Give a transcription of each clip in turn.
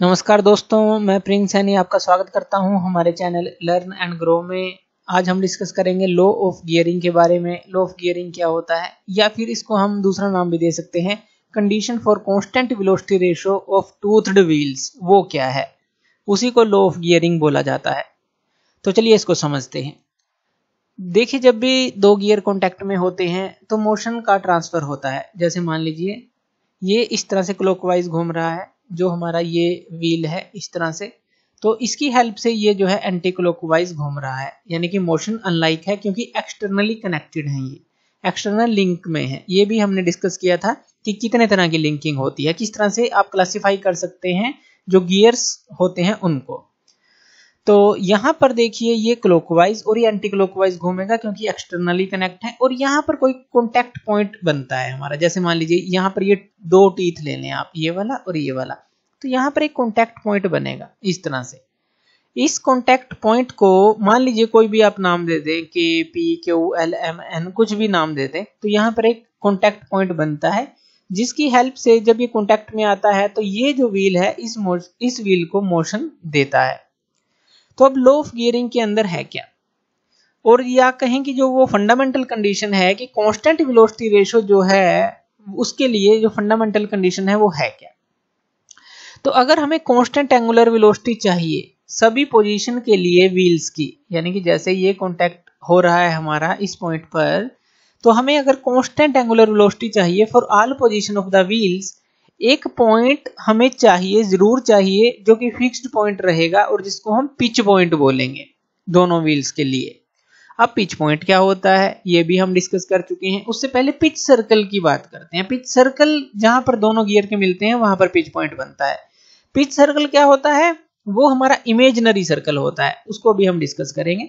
नमस्कार दोस्तों मैं प्रिंस सैनी आपका स्वागत करता हूं हमारे चैनल लर्न एंड ग्रो में आज हम डिस्कस करेंगे लो ऑफ गियरिंग के बारे में लो ऑफ गियरिंग क्या होता है या फिर इसको हम दूसरा नाम भी दे सकते हैं condition for constant velocity ratio of toothed wheels वो क्या है उसी को लो ऑफ गियरिंग बोला जाता है तो चलिए इसको समझते हैं देखिए जब भी दो गियर कॉन्टेक्ट में होते हैं तो मोशन का ट्रांसफर होता है जैसे मान लीजिए ये इस तरह से क्लॉकवाइज घूम रहा है जो हमारा ये व्हील है इस तरह से तो इसकी हेल्प से ये जो है एंटी क्लॉकवाइज घूम रहा है यानी कि मोशन अनलाइक है क्योंकि एक्सटर्नली कनेक्टेड है ये एक्सटर्नल लिंक में है ये भी हमने डिस्कस किया था कि कितने तरह की लिंकिंग होती है किस तरह से आप क्लासिफाई कर सकते हैं जो गियर्स होते हैं उनको तो यहाँ पर देखिए ये क्लोकवाइज और ये एंटी क्लोकवाइज घूमेगा क्योंकि एक्सटर्नली कनेक्ट है और यहाँ पर कोई कॉन्टेक्ट पॉइंट बनता है हमारा जैसे मान लीजिए यहाँ पर ये दो टीथ ले लें आप ये वाला और ये वाला तो यहाँ पर एक कॉन्टेक्ट पॉइंट बनेगा इस तरह से इस कॉन्टेक्ट पॉइंट को मान लीजिए कोई भी आप नाम दे दें के P Q L M N कुछ भी नाम दे दें तो यहाँ पर एक कॉन्टेक्ट पॉइंट बनता है जिसकी हेल्प से जब ये कॉन्टेक्ट में आता है तो ये जो व्हील है इस इस व्हील को मोशन देता है तो अब लो ऑफ गियरिंग के अंदर है क्या और या कहें कि जो वो फंडामेंटल कंडीशन है कि कांस्टेंट वेलोसिटी रेशो जो है उसके लिए जो फंडामेंटल कंडीशन है वो है क्या तो अगर हमें कांस्टेंट एंगुलर वेलोसिटी चाहिए सभी पोजीशन के लिए व्हील्स की यानी कि जैसे ये कॉन्टेक्ट हो रहा है हमारा इस पॉइंट पर तो हमें अगर कॉन्स्टेंट एंगुलर विलोस्टी चाहिए for all position of the wheels एक पॉइंट हमें चाहिए जरूर चाहिए जो कि फिक्स्ड पॉइंट रहेगा और जिसको हम पिच पॉइंट बोलेंगे दोनों व्हील्स के लिए अब पिच पॉइंट क्या होता है ये भी हम डिस्कस कर चुके हैं उससे पहले पिच सर्कल की बात करते हैं पिच सर्कल जहां पर दोनों गियर के मिलते हैं वहां पर पिच पॉइंट बनता है पिच सर्कल क्या होता है वो हमारा इमेजनरी सर्कल होता है उसको भी हम डिस्कस करेंगे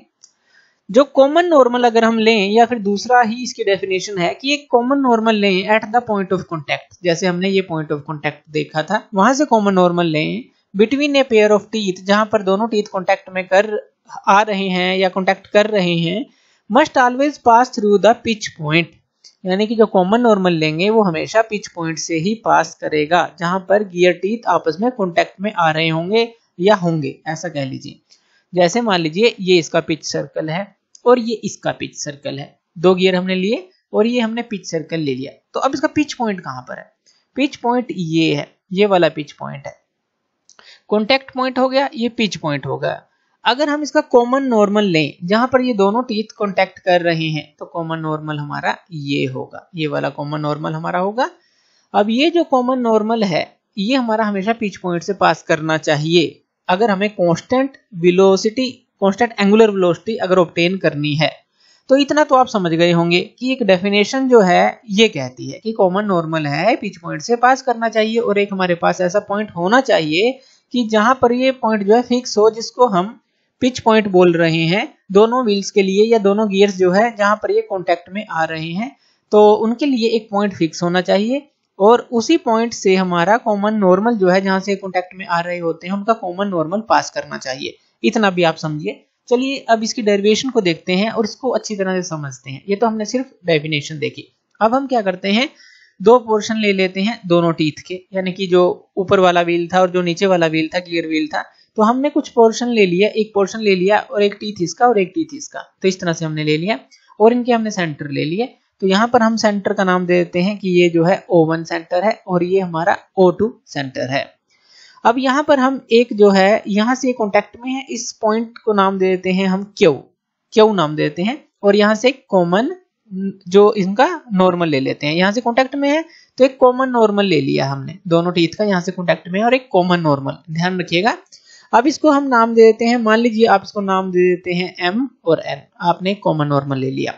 जो कॉमन नॉर्मल अगर हम लें या फिर दूसरा ही इसकी डेफिनेशन है कि एक common normal line at the point of contact जैसे हमने ये पॉइंट ऑफ कॉन्टेक्ट देखा था वहां से common normal line between a pair of teeth जहां पर दोनों टीथ कॉन्टेक्ट में कर आ रहे हैं या कॉन्टेक्ट कर रहे हैं must always pass through the pitch point यानी कि जो कॉमन नॉर्मल लेंगे वो हमेशा पिच पॉइंट से ही पास करेगा जहां पर गियर टीथ आपस में कॉन्टेक्ट में आ रहे होंगे या होंगे ऐसा कह लीजिए जैसे मान लीजिए ये इसका पिच सर्कल है और ये इसका पिच सर्कल है दो गियर हमने लिए और ये हमने पिच सर्कल ले लिया तो अब इसका पिच पॉइंट कहां पर है पिच पॉइंट ये है ये वाला पिच पॉइंट है कॉन्टेक्ट पॉइंट हो गया ये पिच पॉइंट हो गया अगर हम इसका कॉमन नॉर्मल लें जहां पर ये दोनों टीथ कॉन्टेक्ट कर रहे हैं तो कॉमन नॉर्मल हमारा ये होगा ये वाला कॉमन नॉर्मल हमारा होगा अब ये जो कॉमन नॉर्मल है ये हमारा हमेशा पिच पॉइंट से पास करना चाहिए अगर हमें constant velocity constant angular velocity अगर ऑप्टेन करनी है तो इतना तो आप समझ गए होंगे कि एक डेफिनेशन जो है ये कहती है कि कॉमन नॉर्मल है पिच पॉइंट से पास करना चाहिए और एक हमारे पास ऐसा पॉइंट होना चाहिए कि जहां पर ये पॉइंट जो है फिक्स हो जिसको हम पिच पॉइंट बोल रहे हैं दोनों व्हील्स के लिए या दोनों गियर्स जो है जहां पर ये कॉन्टेक्ट में आ रहे हैं तो उनके लिए एक पॉइंट फिक्स होना चाहिए और उसी पॉइंट से हमारा कॉमन नॉर्मल जो है जहां से कॉन्टेक्ट में आ रहे होते हैं उनका कॉमन नॉर्मल पास करना चाहिए इतना भी आप समझिए चलिए अब इसकी डेरिवेशन को देखते हैं और इसको अच्छी तरह से समझते हैं ये तो हमने सिर्फ डेफिनेशन देखी अब हम क्या करते हैं दो पोर्शन ले लेते हैं दोनों टीथ के यानी कि जो ऊपर वाला व्हील था और जो नीचे वाला व्हील था गियर व्हील था तो हमने कुछ पोर्शन ले लिया एक पोर्शन ले लिया और एक टीथ इसका और एक टीथ इसका तो इस तरह से हमने ले लिया और इनके हमने सेंटर ले लिया तो यहाँ पर हम सेंटर का नाम दे देते हैं कि ये जो है ओ वन सेंटर है और ये हमारा ओ टू सेंटर है अब यहाँ पर हम एक जो है यहाँ से कॉन्टेक्ट में है इस पॉइंट को नाम दे देते हैं हम क्यू क्यू नाम देते हैं और यहाँ से कॉमन जो इनका नॉर्मल ले लेते हैं यहाँ से कॉन्टेक्ट में है तो एक कॉमन नॉर्मल ले लिया हमने दोनों टीथ का यहाँ से कॉन्टेक्ट में है और एक कॉमन नॉर्मल ध्यान रखिएगा अब इसको हम नाम दे देते हैं मान लीजिए आप इसको नाम दे देते हैं एम और एन आपने कॉमन नॉर्मल ले लिया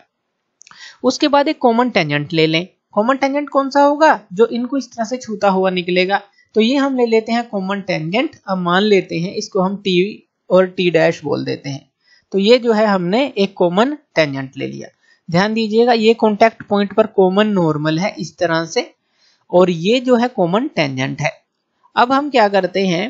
उसके बाद एक कॉमन टेंजेंट ले लें कॉमन टेंजेंट कौन सा होगा जो इनको इस तरह से छूता हुआ निकलेगा तो ये हम ले लेते हैं कॉमन टेंजेंट अब मान लेते हैं इसको हम टी और टी डैश बोल देते हैं तो ये जो है हमने एक कॉमन टेंजेंट ले लिया ध्यान दीजिएगा ये कॉन्टेक्ट पॉइंट पर कॉमन नॉर्मल है इस तरह से और ये जो है कॉमन टेंजेंट है अब हम क्या करते हैं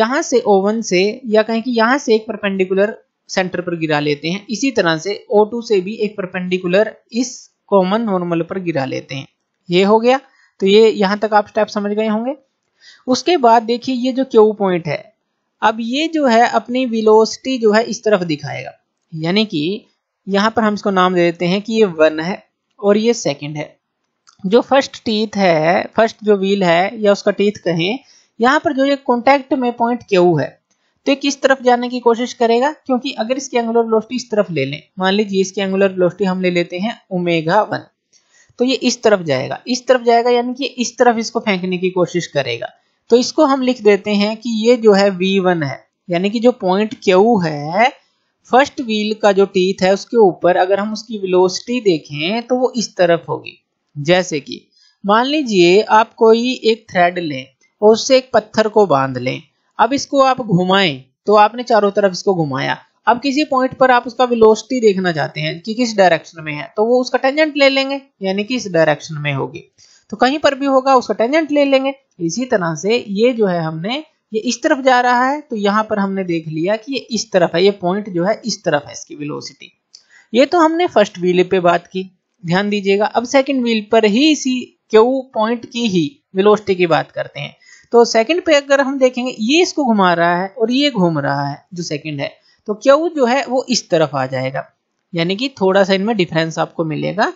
यहां से ओवन से या कहें कि यहां से एक परपेंडिकुलर सेंटर पर गिरा लेते हैं इसी तरह से O2 से भी एक परपेंडिकुलर इस कॉमन नॉर्मल पर गिरा लेते हैं ये हो गया तो ये यहां तक आप स्टेप समझ गए होंगे उसके बाद देखिए ये जो क्यू पॉइंट है अब ये जो है अपनी विलोसिटी जो है इस तरफ दिखाएगा यानी कि यहाँ पर हम इसको नाम दे देते हैं कि ये वन है और ये सेकेंड है जो फर्स्ट टीथ है फर्स्ट जो व्हील है या उसका टीथ कहें यहाँ पर जो ये कॉन्टेक्ट में पॉइंट क्यू है तो ये किस तरफ जाने की कोशिश करेगा क्योंकि अगर इसकी एंगुलर वेलोसिटी इस तरफ ले लें मान लीजिए इसकी एंगुलर वेलोसिटी हम ले लेते हैं ओमेगा वन तो ये इस तरफ जाएगा इस तरफ जाएगा यानी कि इस तरफ इसको फेंकने की कोशिश करेगा तो इसको हम लिख देते हैं कि ये जो है V1 है यानी कि जो पॉइंट क्यू है फर्स्ट व्हील का जो टीथ है उसके ऊपर अगर हम उसकी विलोसिटी देखें तो वो इस तरफ होगी जैसे कि मान लीजिए आप कोई एक थ्रेड लें और उससे एक पत्थर को बांध लें अब इसको आप घुमाएं तो आपने चारों तरफ इसको घुमाया अब किसी पॉइंट पर आप उसका विलोस्टी देखना चाहते हैं कि किस डायरेक्शन में है तो वो उसका टेंजेंट ले लेंगे यानी कि इस डायरेक्शन में होगी तो कहीं पर भी होगा उसका टेंजेंट ले लेंगे इसी तरह से ये जो है हमने ये इस तरफ जा रहा है तो यहाँ पर हमने देख लिया कि ये इस तरफ है ये पॉइंट जो है इस तरफ है इसकी विलोसिटी ये तो हमने फर्स्ट व्हील पे बात की ध्यान दीजिएगा अब सेकेंड व्हील पर ही इसी क्यू पॉइंट की ही विलोस्टी की बात करते हैं तो सेकंड पे अगर हम देखेंगे ये इसको घुमा रहा है और ये घूम रहा है जो सेकंड है तो क्यू जो है वो इस तरफ आ जाएगा यानी कि थोड़ा सा इनमें डिफरेंस आपको मिलेगा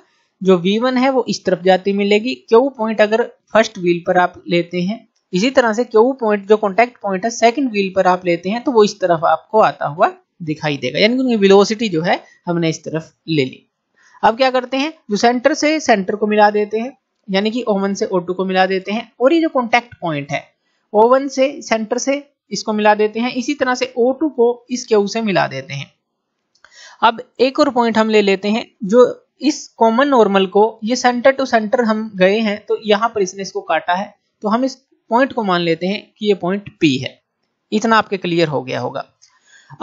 जो V1 है वो इस तरफ जाती मिलेगी क्यू पॉइंट अगर फर्स्ट व्हील पर आप लेते हैं इसी तरह से क्यू पॉइंट जो कॉन्टेक्ट पॉइंट है सेकंड व्हील पर आप लेते हैं तो वो इस तरफ आपको आता हुआ दिखाई देगा यानी कि उनकी विलोसिटी जो है हमने इस तरफ ले ली अब क्या करते हैं जो सेंटर से सेंटर को मिला देते हैं यानी कि ओवन से O2 को मिला देते हैं और ये जो कॉन्टेक्ट पॉइंट है ओवन से सेंटर से इसको मिला देते हैं इसी तरह से O2 को इस क्यू से मिला देते हैं अब एक और पॉइंट हम ले लेते हैं जो इस कॉमन नॉर्मल को ये सेंटर टू सेंटर हम गए हैं तो यहां पर इसने इसको काटा है तो हम इस पॉइंट को मान लेते हैं कि ये पॉइंट पी है इतना आपके क्लियर हो गया होगा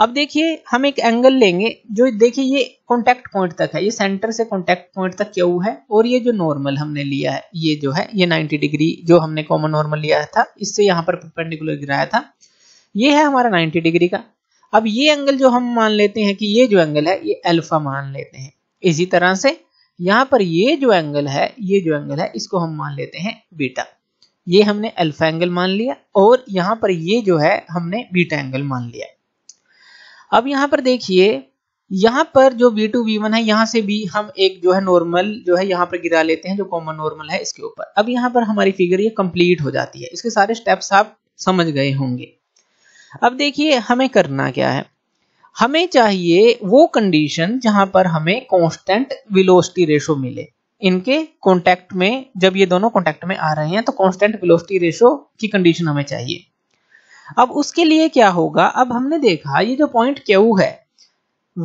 अब देखिए हम एक एंगल लेंगे जो देखिए ये कॉन्टेक्ट पॉइंट तक है ये सेंटर से कॉन्टेक्ट पॉइंट तक क्यों है और ये जो नॉर्मल हमने लिया है ये जो है ये 90 डिग्री जो हमने कॉमन नॉर्मल लिया था इससे यहाँ पर परपेंडिकुलर गिराया था ये है हमारा 90 डिग्री का अब ये एंगल जो हम मान लेते हैं कि ये जो एंगल है ये अल्फा मान लेते हैं इसी तरह से यहाँ पर ये जो एंगल है ये जो एंगल है इसको हम मान लेते हैं बीटा ये हमने अल्फा एंगल मान लिया और यहाँ पर ये जो है हमने बीटा एंगल मान लिया अब यहां पर देखिए यहां पर जो बी टू बी वन है यहां से भी हम एक जो है नॉर्मल जो है यहां पर गिरा लेते हैं जो कॉमन नॉर्मल है इसके ऊपर अब यहां पर हमारी फिगर ये कंप्लीट हो जाती है इसके सारे स्टेप्स आप समझ गए होंगे अब देखिए हमें करना क्या है हमें चाहिए वो कंडीशन जहां पर हमें कॉन्स्टेंट विलोस्टी रेशो मिले इनके कॉन्टेक्ट में जब ये दोनों कॉन्टेक्ट में आ रहे हैं तो कॉन्स्टेंट विलोस्टी रेशो की कंडीशन हमें चाहिए अब उसके लिए क्या होगा अब हमने देखा ये जो पॉइंट क्यू है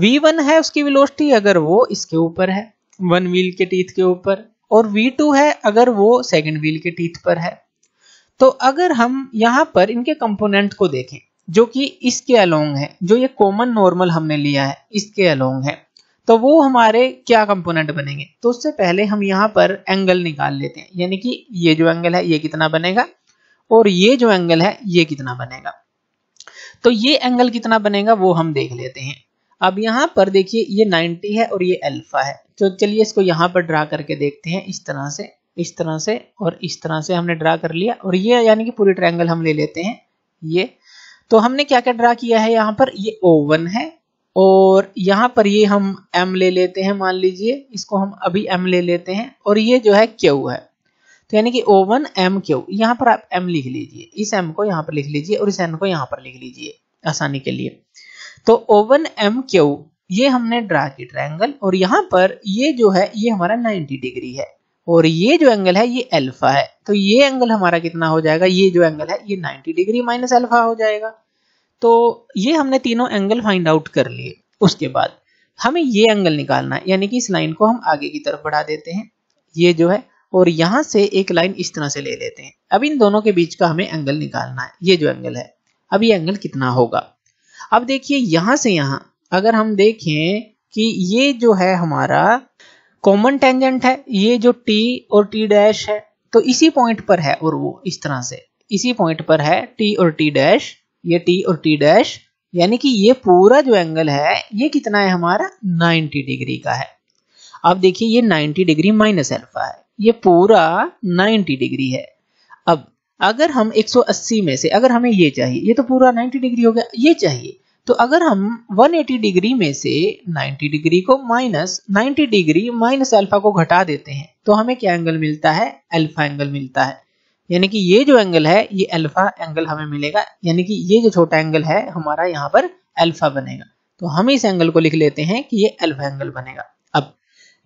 v1 है उसकी विलोस्टी अगर वो इसके ऊपर है वन व्हील के टीथ के ऊपर और v2 है अगर वो सेकेंड व्हील के टीथ पर है तो अगर हम यहाँ पर इनके कंपोनेंट को देखें जो कि इसके अलोंग है जो ये कॉमन नॉर्मल हमने लिया है इसके अलोंग है तो वो हमारे क्या कंपोनेंट बनेंगे तो उससे पहले हम यहाँ पर एंगल निकाल लेते हैं यानी कि ये जो एंगल है ये कितना बनेगा और ये जो एंगल है ये कितना बनेगा तो ये एंगल कितना बनेगा वो हम देख लेते हैं अब यहाँ पर देखिए ये 90 है और ये अल्फा है तो चलिए इसको यहाँ पर ड्रा करके देखते हैं इस तरह से इस तरह से और इस तरह से हमने ड्रा कर लिया और ये यानी कि पूरी ट्रायंगल हम ले लेते हैं ये तो हमने क्या क्या ड्रा किया है यहाँ पर ये ओवन है और यहाँ पर ये हम एम ले लेते हैं मान लीजिए इसको हम अभी एम ले लेते हैं और ये जो है क्यू है तो यानी कि ओ वन एम क्यू यहाँ पर आप एम लिख लीजिए इस एम को यहाँ पर लिख लीजिए और इस एन को यहाँ पर लिख लीजिए आसानी के लिए तो ओ वन एम क्यू ये हमने ड्रा की ट्रायंगल और यहाँ पर ये जो है ये हमारा 90 डिग्री है और ये जो एंगल है ये अल्फा है तो ये एंगल हमारा कितना हो जाएगा ये जो एंगल है ये 90 डिग्री माइनस अल्फा हो जाएगा तो ये हमने तीनों एंगल फाइंड आउट कर लिए उसके बाद हमें ये एंगल निकालना है यानी कि इस लाइन को हम आगे की तरफ बढ़ा देते हैं ये जो है और यहां से एक लाइन इस तरह से ले लेते हैं अब इन दोनों के बीच का हमें एंगल निकालना है ये जो एंगल है अब ये एंगल कितना होगा अब देखिए यहां से यहां अगर हम देखें कि ये जो है हमारा कॉमन टेंजेंट है ये जो टी और टी डैश है तो इसी पॉइंट पर है और वो इस तरह से इसी पॉइंट पर है टी और टी डैश ये टी और टी डैश यानी कि ये पूरा जो एंगल है ये कितना है हमारा 90 डिग्री का है अब देखिए ये 90 डिग्री माइनस अल्फा है ये पूरा 90 डिग्री है अब अगर हम 180 में से अगर हमें ये चाहिए ये तो पूरा 90 डिग्री हो गया ये चाहिए तो अगर हम 180 डिग्री में से 90 डिग्री को माइनस 90 डिग्री माइनस अल्फा को घटा देते हैं तो हमें क्या एंगल मिलता है अल्फा एंगल मिलता है यानी कि ये जो एंगल है ये अल्फा एंगल हमें मिलेगा यानी कि ये जो छोटा एंगल है हमारा यहाँ पर अल्फा बनेगा तो हम इस एंगल को लिख लेते हैं कि ये अल्फा एंगल बनेगा अब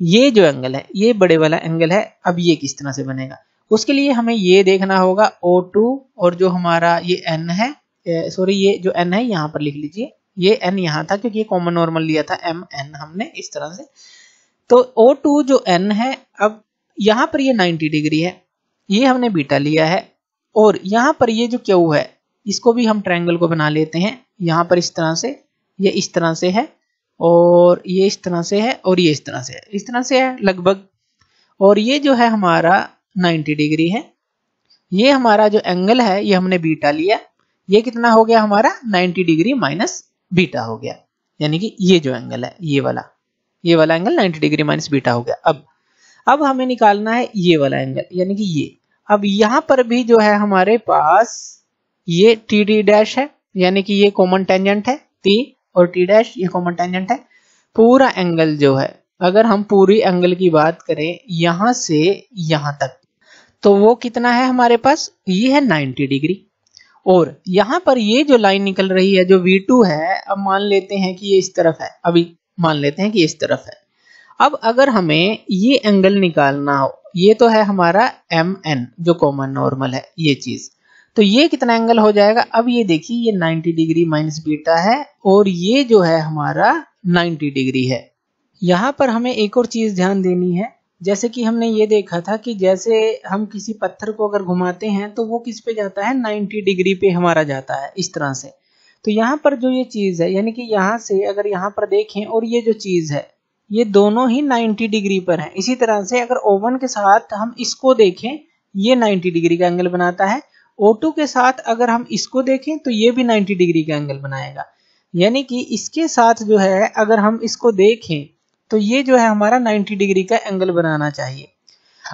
ये जो एंगल है ये बड़े वाला एंगल है अब ये किस तरह से बनेगा उसके लिए हमें ये देखना होगा O2 और जो हमारा ये N है सॉरी ये जो N है यहाँ पर लिख लीजिए ये N यहाँ था क्योंकि ये कॉमन नॉर्मल लिया था एम एन हमने इस तरह से तो O2 जो N है अब यहाँ पर ये 90 डिग्री है ये हमने बीटा लिया है और यहाँ पर ये जो क्यू है इसको भी हम ट्रायंगल को बना लेते हैं यहाँ पर इस तरह से ये इस तरह से है और ये इस तरह से है और ये इस तरह से है इस तरह से है लगभग और ये जो है हमारा 90 डिग्री है ये हमारा जो एंगल है ये हमने बीटा लिया ये कितना हो गया हमारा 90 डिग्री माइनस बीटा हो गया यानी कि ये जो एंगल है ये वाला ये वाला एंगल 90 डिग्री माइनस बीटा हो गया अब अब हमें निकालना है ये वाला एंगल यानी कि ये अब यहां पर भी जो है हमारे पास ये टी डी डैश है यानी कि ये कॉमन टेंजेंट है टी और टी डैश ये कॉमन टेंजेंट है पूरा एंगल जो है अगर हम पूरी एंगल की बात करें यहां से यहां तक तो वो कितना है हमारे पास ये है 90 डिग्री और यहां पर ये जो लाइन निकल रही है जो V2 है अब मान लेते हैं कि ये इस तरफ है अभी मान लेते हैं कि इस तरफ है अब अगर हमें ये एंगल निकालना हो ये तो है हमारा एम एन जो कॉमन नॉर्मल है ये चीज तो ये कितना एंगल हो जाएगा अब ये देखिए ये 90 डिग्री माइनस बीटा है और ये जो है हमारा 90 डिग्री है यहां पर हमें एक और चीज ध्यान देनी है जैसे कि हमने ये देखा था कि जैसे हम किसी पत्थर को अगर घुमाते हैं तो वो किस पे जाता है 90 डिग्री पे हमारा जाता है इस तरह से तो यहाँ पर जो ये चीज है यानी कि यहाँ से अगर यहाँ पर देखें और ये जो चीज है ये दोनों ही 90 डिग्री पर है इसी तरह से अगर ओवन के साथ हम इसको देखें ये 90 डिग्री का एंगल बनाता है O2 के साथ अगर हम इसको देखें तो ये भी 90 डिग्री का एंगल बनाएगा यानी कि इसके साथ जो है अगर हम इसको देखें तो ये जो है हमारा 90 डिग्री का एंगल बनाना चाहिए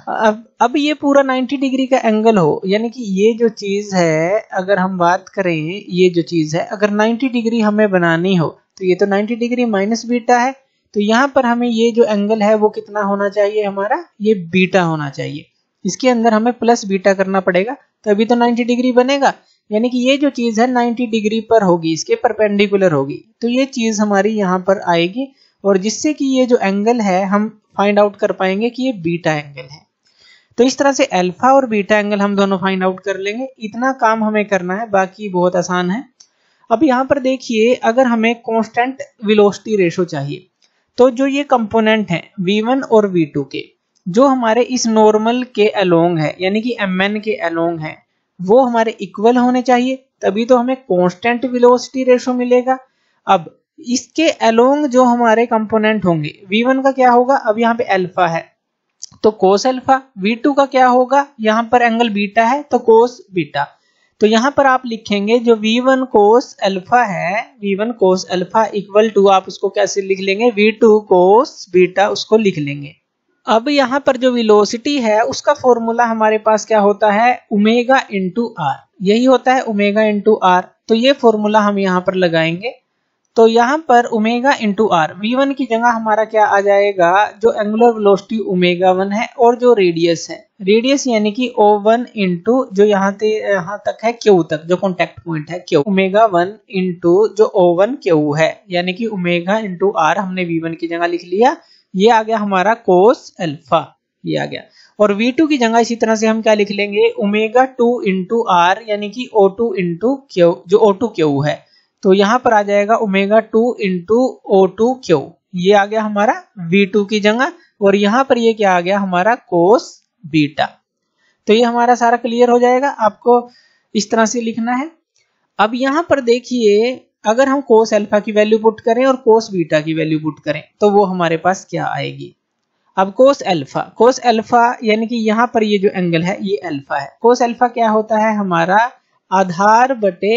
अब अब ये पूरा 90 डिग्री का एंगल हो यानी कि ये जो चीज़ है अगर हम बात करें ये जो चीज़ है अगर 90 डिग्री हमें बनानी हो तो ये तो 90 डिग्री माइनस बीटा है तो यहाँ पर हमें ये जो एंगल है वो कितना होना चाहिए हमारा ये बीटा होना चाहिए इसके अंदर हमें प्लस बीटा करना पड़ेगा तभी तो 90 डिग्री बनेगा यानी कि ये जो चीज है 90 डिग्री पर होगी इसके परपेंडिकुलर होगी तो ये चीज हमारी यहाँ पर आएगी और जिससे कि ये जो एंगल है हम फाइंड आउट कर पाएंगे कि ये बीटा एंगल है तो इस तरह से अल्फा और बीटा एंगल हम दोनों फाइंड आउट कर लेंगे इतना काम हमें करना है बाकी बहुत आसान है अब यहाँ पर देखिए अगर हमें कॉन्स्टेंट विलोस्टी रेशो चाहिए तो जो ये कंपोनेंट है वी और वी के जो हमारे इस नॉर्मल के अलोंग है यानी कि एम एन के अलोंग है वो हमारे इक्वल होने चाहिए तभी तो हमें कॉन्स्टेंट विलोसिटी रेशो मिलेगा अब इसके अलोंग जो हमारे कंपोनेंट होंगे v1 का क्या होगा अब यहाँ पे अल्फा है तो कोस अल्फा v2 का क्या होगा यहाँ पर एंगल बीटा है तो कोस बीटा तो यहाँ पर आप लिखेंगे जो v1 कोस अल्फा है v1 cos alpha equal to आप उसको कैसे लिख लेंगे v2 कोस बीटा उसको लिख लेंगे अब यहाँ पर जो विलोसिटी है उसका फॉर्मूला हमारे पास क्या होता है उमेगा इंटू आर यही होता है उमेगा इंटू आर तो ये फॉर्मूला हम यहाँ पर लगाएंगे तो यहाँ पर omega into R V one की जगह हमारा क्या आ जाएगा जो एंगुलर वेलोसिटी उमेगा वन है और जो रेडियस है रेडियस यानी कि ओ वन इंटू जो यहाँ से यहाँ तक है क्यू तक जो कॉन्टेक्ट पॉइंट है क्यू उमेगा वन इंटू जो ओ वन क्यू है यानी कि उमेगा इंटू आर हमने वी वन की जगह लिख लिया ये आ गया हमारा कोस अल्फा ये आ गया और वी टू की जगह इसी तरह से हम क्या लिख लेंगे ओमेगा टू इंटू आर यानी कि ओ टू इंटू क्यू जो ओ टू क्यू है तो यहां पर आ जाएगा omega two into O two Q ये आ गया हमारा वी टू की जगह और यहां पर ये क्या आ गया हमारा कोस बीटा तो ये हमारा सारा क्लियर हो जाएगा आपको इस तरह से लिखना है अब यहां पर देखिए अगर हम कोस एल्फा की वैल्यू पुट करें और कोस बीटा की वैल्यू पुट करें तो वो हमारे पास क्या आएगी अब कोस एल्फा कोस अल्फा यानी कि यहाँ पर ये जो एंगल है ये अल्फा है कोस एल्फा क्या होता है हमारा आधार बटे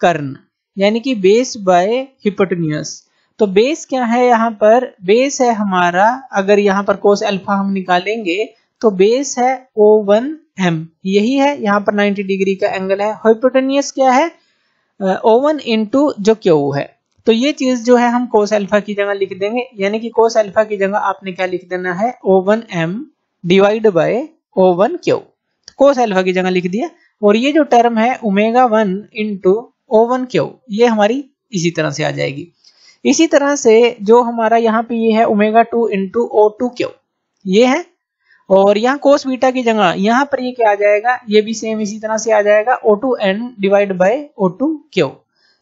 कर्ण यानी कि बेस बाय हिपोटनियस तो बेस क्या है यहाँ पर बेस है हमारा अगर यहाँ पर कोस एल्फा हम निकालेंगे तो बेस है ओ वन एम यही है यहाँ पर 90 डिग्री का एंगल है हिपोटनियस क्या है ओ वन इंटू जो क्यू है तो ये चीज जो है हम कोस अल्फा की जगह लिख देंगे यानी कि कोस अल्फा की जगह आपने क्या लिख देना है O one M divide by O one Q cos alpha की जगह लिख दिया और ये जो टर्म है omega one into O one Q ये हमारी इसी तरह से आ जाएगी इसी तरह से जो हमारा यहाँ पे ये है omega two into O two Q ये है और यहाँ कोस बीटा की जगह यहाँ पर ये क्या आ जाएगा ये भी सेम इसी तरह से आ जाएगा O two N divide by O two Q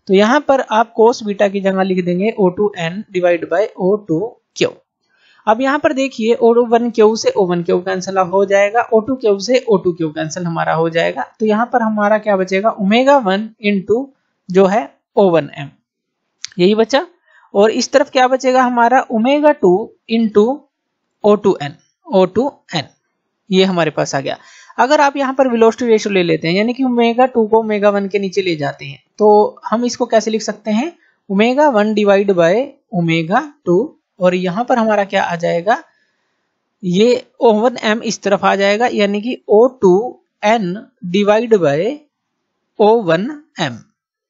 तो यहाँ पर आप कोस बीटा की जगह लिख देंगे O two N divide by O two Q अब यहाँ पर देखिए ओ वन क्यू से ओ वन क्यू कैंसिल हो जाएगा ओ टू क्यू से ओ टू क्यू कैंसिल हमारा हो जाएगा तो यहाँ पर हमारा क्या बचेगा ओमेगा वन टू जो है ओ वन एम यही बचा और इस तरफ क्या बचेगा हमारा omega two into O two N O two N ये हमारे पास आ गया अगर आप यहाँ पर विलोस्टी रेशो ले लेते हैं यानी कि ओमेगा टू को ओमेगा वन के नीचे ले जाते हैं तो हम इसको कैसे लिख सकते हैं omega one divide by omega two और यहाँ पर हमारा क्या आ जाएगा ये ओ वन एम इस तरफ आ जाएगा यानी कि O two N divide by O one M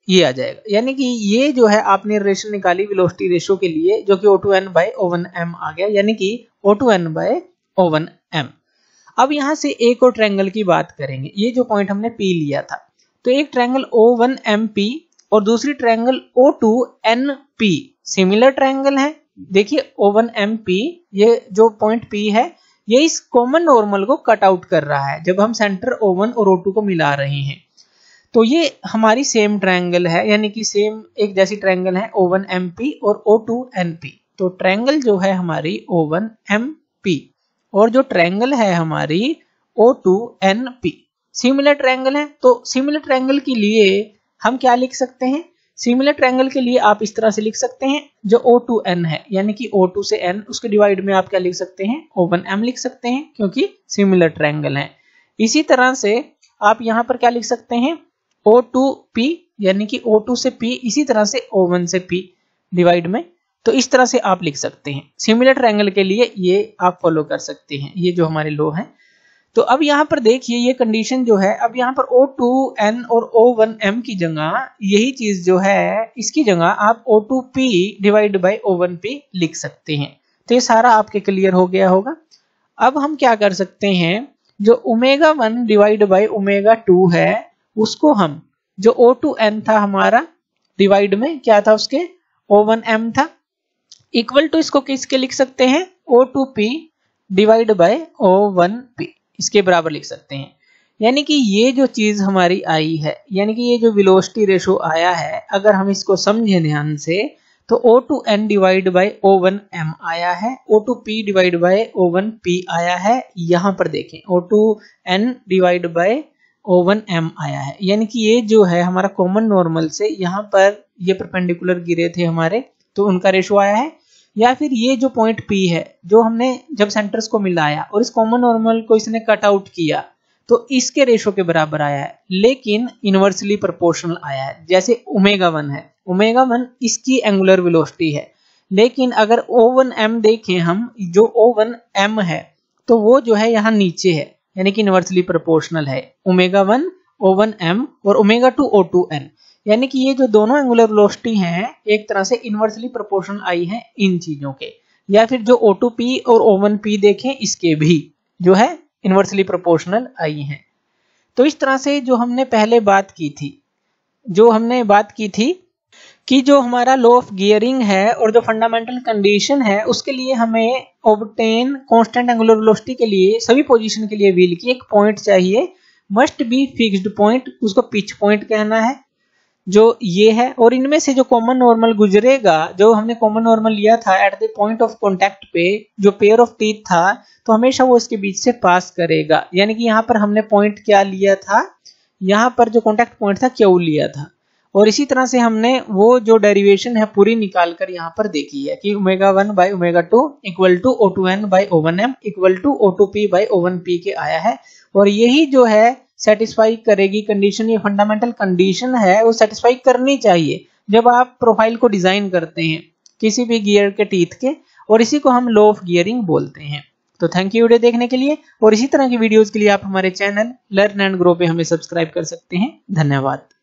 ये आ जाएगा यानी कि ये जो है आपने रेशो निकाली विलोस्टी रेशो के लिए जो कि O two N by O one M आ गया यानी कि O two N by one M अब यहां से एक और ट्रायंगल की बात करेंगे ये जो पॉइंट हमने पी लिया था तो एक triangle O one M P और दूसरी triangle O two N P similar triangle है देखिए ओ वन एम पी ये जो पॉइंट पी है ये इस कॉमन नॉर्मल को कट आउट कर रहा है जब हम सेंटर ओ वन और ओ टू को मिला रहे हैं तो ये हमारी सेम ट्रायंगल है यानी कि सेम एक जैसी ट्रायंगल है ओ वन एम पी और ओ टू एन पी तो ट्रायंगल जो है हमारी ओ वन एम पी और जो ट्रैंगल है हमारी O two N P similar triangle है तो सिमिलर ट्रैंगल के लिए हम क्या लिख सकते हैं सिमिलर ट्रैंगल के लिए आप इस तरह से लिख सकते हैं जो ओ टू एन है यानी कि ओ टू से एन उसके डिवाइड में आप क्या लिख सकते हैं ओ वन एम लिख सकते हैं क्योंकि सिमिलर ट्रैंगल है इसी तरह से आप यहाँ पर क्या लिख सकते हैं ओ टू पी यानी कि ओ टू से पी इसी तरह से ओ वन से पी डिवाइड में तो इस तरह से आप लिख सकते हैं सिमिलर ट्रैंगल के लिए ये आप फॉलो कर सकते हैं ये जो हमारे लो हैं तो अब यहाँ पर देखिए ये कंडीशन जो है अब यहाँ पर O2N और O1M की जगह यही चीज जो है इसकी जगह आप O2P डिवाइड बाय O1P लिख सकते हैं तो ये सारा आपके क्लियर हो गया होगा अब हम क्या कर सकते हैं जो omega one divide by omega two है उसको हम जो O2N था हमारा डिवाइड में क्या था उसके O1M था इक्वल टू इसको किसके लिख सकते हैं O two P divide by O one P इसके बराबर लिख सकते हैं यानी कि ये जो चीज हमारी आई है यानी कि ये जो विलोस्टी रेशो आया है अगर हम इसको समझे ध्यान से तो O two N divide by O one M आया है O two P divide by O one P आया है यहां पर देखें O two N divide by O one M आया है यानी कि ये जो है हमारा कॉमन नॉर्मल से यहाँ पर ये परपेंडिकुलर गिरे थे हमारे तो उनका रेशो आया है या फिर ये जो पॉइंट पी है जो हमने जब सेंटर्स को मिलाया और इस कॉमन नॉर्मल को इसने कट आउट किया तो इसके रेशो के बराबर आया है लेकिन इनवर्सली प्रोपोर्शनल आया है जैसे ओमेगा वन है ओमेगा वन इसकी एंगुलर वेलोसिटी है लेकिन अगर ओ वन एम देखें हम जो ओ वन एम है तो वो जो है यहाँ नीचे है यानी कि इनवर्सली प्रोपोर्शनल है omega one O one M और omega two O two N यानी कि ये जो दोनों एंगुलर वेलोसिटी हैं एक तरह से इन्वर्सली प्रोपोर्शनल आई है इन चीजों के या फिर जो पी और पी देखें इसके भी जो है इनवर्सली प्रोपोर्शनल आई हैं तो इस तरह से जो हमने पहले बात की थी जो हमने बात की थी कि जो हमारा लो ऑफ गियरिंग है और जो फंडामेंटल कंडीशन है उसके लिए हमें ओबटेन कांस्टेंट एंगुलर वेलोसिटी के लिए सभी पोजीशन के लिए व्हील की एक पॉइंट चाहिए मस्ट बी फिक्स्ड पॉइंट उसको पिच पॉइंट कहना है जो ये है और इनमें से जो कॉमन नॉर्मल गुजरेगा जो हमने कॉमन नॉर्मल लिया था at the point of contact पे जो पेयर ऑफ टीथ था तो हमेशा वो इसके बीच से पास करेगा यानी कि यहाँ पर हमने पॉइंट क्या लिया था यहाँ पर जो कॉन्टेक्ट पॉइंट था क्यू लिया था और इसी तरह से हमने वो जो डेरिवेशन है पूरी निकाल कर यहाँ पर देखी है कि omega one by omega two equal to O two N by O one M equal to O two P by O one P के आया है और यही जो है सेटिस्फाई करेगी कंडीशन ये फंडामेंटल कंडीशन है वो सेटिस्फाई करनी चाहिए जब आप प्रोफाइल को डिजाइन करते हैं किसी भी गियर के टीथ के और इसी को हम लो ऑफ गियरिंग बोलते हैं तो थैंक यू वीडियो देखने के लिए और इसी तरह की वीडियोस के लिए आप हमारे चैनल लर्न एंड ग्रो पे हमें सब्सक्राइब कर सकते हैं धन्यवाद